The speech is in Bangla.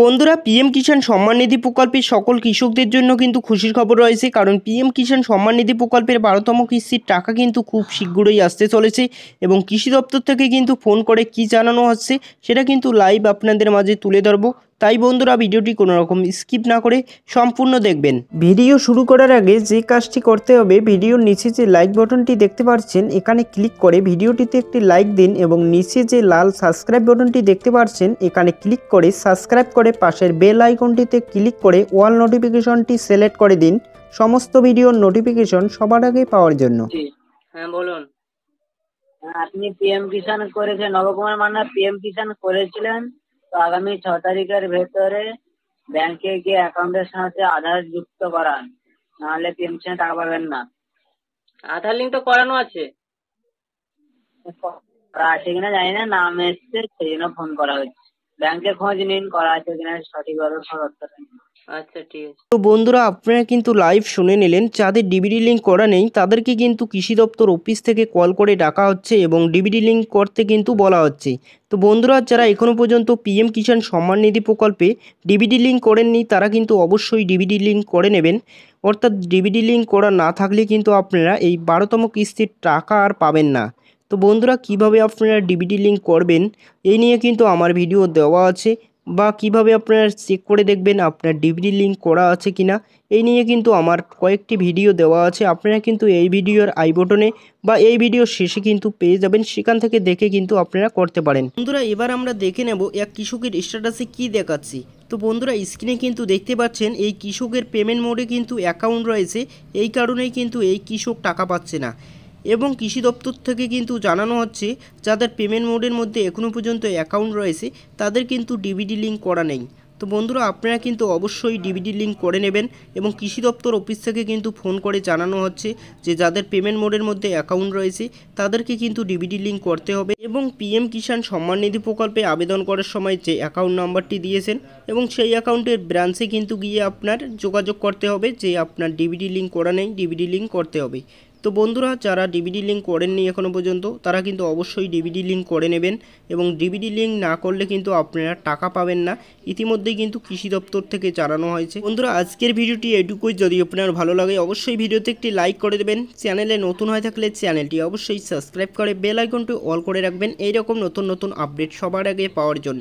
বন্ধুরা পিএম কিষাণ সম্মান নিধি প্রকল্পের সকল কৃষকদের জন্য কিন্তু খুশির খবর রয়েছে কারণ পিএম কিষাণ সম্মান নিধি প্রকল্পের বারোতম কিস্তির টাকা কিন্তু খুব শীঘ্রই আসতে চলেছে এবং কৃষি দপ্তর থেকে কিন্তু ফোন করে কি জানানো হচ্ছে সেটা কিন্তু লাইভ আপনাদের মাঝে তুলে ধরবো তাই বন্ধুরা ভিডিওটি কোনো রকম স্কিপ না করে সম্পূর্ণ দেখবেন ভিডিও শুরু করার আগে যে কাজটি করতে হবে ভিডিওর নিচে যে লাইক বটনটি দেখতে পাচ্ছেন এখানে ক্লিক করে ভিডিওটিতে একটি লাইক দিন এবং নিচে যে লাল সাবস্ক্রাইব বটনটি দেখতে পাচ্ছেন এখানে ক্লিক করে সাবস্ক্রাইব করে পাশের বেল আইকনটিতে ক্লিক করে অল নোটিফিকেশনটি সিলেক্ট করে দিন সমস্ত ভিডিওর নোটিফিকেশন সবার আগে পাওয়ার জন্য হ্যাঁ বলুন হ্যাঁ, আপনি পিএম কিষাণ করেছেন নবকুমার মান্না পিএম কিষাণ করেছিলেন তো আগামী ছ তারিখের ভেতরে ব্যাংকে গিয়ে অ্যাকাউন্টের সাথে আধার যুক্ত করান নাহলে পেনশনে টাকা পাবেন না আধার লিঙ্ক তো করানো আছে আছে কিনা জানি না নাম এসছে সেই জন্য ফোন করা হচ্ছে ব্যাংকের খোঁজ নিন করা আছে কিনা সঠিকভাবে তথ্যটা আচ্ছা, নিন তো বন্ধুরা আপনারা কিন্তু লাইভ শুনে নিলেন যাদের ডিবিডি লিঙ্ক করা নেই তাদেরকে কিন্তু কৃষি দপ্তর অফিস থেকে কল করে ডাকা হচ্ছে এবং ডিবিডি লিঙ্ক করতে কিন্তু বলা হচ্ছে তো বন্ধুরা যারা এখনও পর্যন্ত পিএম কিষাণ সম্মান নিধি প্রকল্পে ডিবিডি লিঙ্ক করেননি তারা কিন্তু অবশ্যই ডিবিডি লিঙ্ক করে নেবেন অর্থাৎ ডিবিডি লিঙ্ক করা না থাকলে কিন্তু আপনারা এই বারোতম কিস্তির টাকা আর পাবেন না তো বন্ধুরা কিভাবে আপনারা ডিবিডি লিঙ্ক করবেন এই নিয়ে কিন্তু আমার ভিডিও দেওয়া আছে বা কিভাবে আপনারা চেক করে দেখবেন আপনার ডিবিডি লিঙ্ক করা আছে কিনা এই নিয়ে কিন্তু আমার কয়েকটি ভিডিও দেওয়া আছে আপনারা কিন্তু এই ভিডিওর আই বটনে বা এই ভিডিওর শেষে কিন্তু পেয়ে যাবেন সেখান থেকে দেখে কিন্তু আপনারা করতে পারেন বন্ধুরা এবার আমরা দেখে নেব এক কৃষকের স্ট্যাটাসে কি দেখাচ্ছি তো বন্ধুরা স্ক্রিনে কিন্তু দেখতে পাচ্ছেন এই কৃষকের পেমেন্ট মোডে কিন্তু অ্যাকাউন্ট রয়েছে এই কারণেই কিন্তু এই কৃষক টাকা পাচ্ছে না এবং কৃষি দপ্তর থেকে কিন্তু জানানো হচ্ছে যাদের পেমেন্ট মোডের মধ্যে এখনও পর্যন্ত অ্যাকাউন্ট রয়েছে তাদের কিন্তু ডিবিডি লিঙ্ক করা নেই তো বন্ধুরা আপনারা কিন্তু অবশ্যই ডিবিডি লিঙ্ক করে নেবেন এবং কৃষি দপ্তর অফিস থেকে কিন্তু ফোন করে জানানো হচ্ছে যে যাদের পেমেন্ট মোডের মধ্যে অ্যাকাউন্ট রয়েছে তাদেরকে কিন্তু ডিবিডি লিঙ্ক করতে হবে এবং পিএম কিষাণ সম্মান নিধি প্রকল্পে আবেদন করার সময় যে অ্যাকাউন্ট নাম্বারটি দিয়েছেন এবং সেই অ্যাকাউন্টের ব্রাঞ্চে কিন্তু গিয়ে আপনার যোগাযোগ করতে হবে যে আপনার ডিবিডি লিঙ্ক করা নেই ডিবিডি লিঙ্ক করতে হবে তো বন্ধুরা যারা ডিভিডি লিঙ্ক করেননি এখনও পর্যন্ত তারা কিন্তু অবশ্যই ডিভিডি লিঙ্ক করে নেবেন এবং ডিভিডি লিঙ্ক না করলে কিন্তু আপনারা টাকা পাবেন না ইতিমধ্যেই কিন্তু কৃষি দপ্তর থেকে জানানো হয়েছে বন্ধুরা আজকের ভিডিওটি এটুকুই যদি আপনার ভালো লাগে অবশ্যই ভিডিওতে একটি লাইক করে দেবেন চ্যানেলে নতুন হয়ে থাকলে চ্যানেলটি অবশ্যই সাবস্ক্রাইব করে বেল আইকনটি অল করে রাখবেন এইরকম নতুন নতুন আপডেট সবার আগে পাওয়ার জন্য